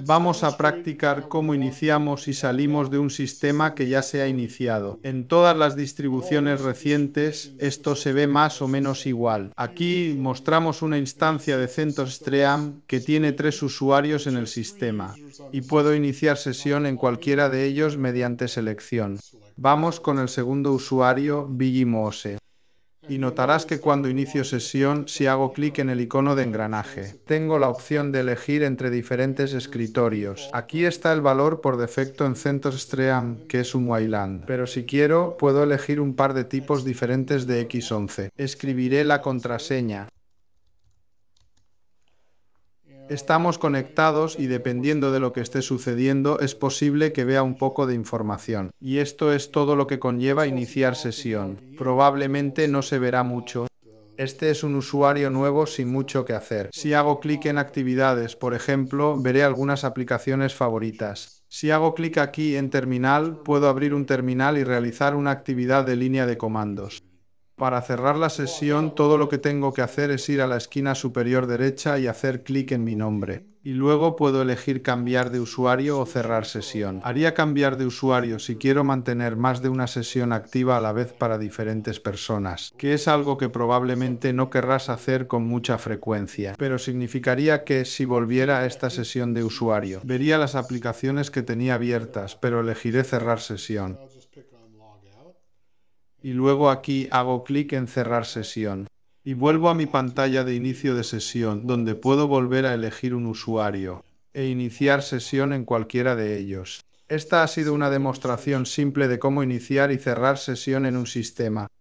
Vamos a practicar cómo iniciamos y salimos de un sistema que ya se ha iniciado. En todas las distribuciones recientes esto se ve más o menos igual. Aquí mostramos una instancia de CentOS que tiene tres usuarios en el sistema y puedo iniciar sesión en cualquiera de ellos mediante selección. Vamos con el segundo usuario, Billy y notarás que cuando inicio sesión, si hago clic en el icono de engranaje, tengo la opción de elegir entre diferentes escritorios. Aquí está el valor por defecto en CentOS Stream, que es un Wayland, pero si quiero, puedo elegir un par de tipos diferentes de X11. Escribiré la contraseña. Estamos conectados y dependiendo de lo que esté sucediendo es posible que vea un poco de información. Y esto es todo lo que conlleva iniciar sesión. Probablemente no se verá mucho. Este es un usuario nuevo sin mucho que hacer. Si hago clic en actividades, por ejemplo, veré algunas aplicaciones favoritas. Si hago clic aquí en terminal, puedo abrir un terminal y realizar una actividad de línea de comandos. Para cerrar la sesión, todo lo que tengo que hacer es ir a la esquina superior derecha y hacer clic en mi nombre. Y luego puedo elegir cambiar de usuario o cerrar sesión. Haría cambiar de usuario si quiero mantener más de una sesión activa a la vez para diferentes personas, que es algo que probablemente no querrás hacer con mucha frecuencia. Pero significaría que si volviera a esta sesión de usuario, vería las aplicaciones que tenía abiertas, pero elegiré cerrar sesión y luego aquí hago clic en cerrar sesión. Y vuelvo a mi pantalla de inicio de sesión, donde puedo volver a elegir un usuario e iniciar sesión en cualquiera de ellos. Esta ha sido una demostración simple de cómo iniciar y cerrar sesión en un sistema.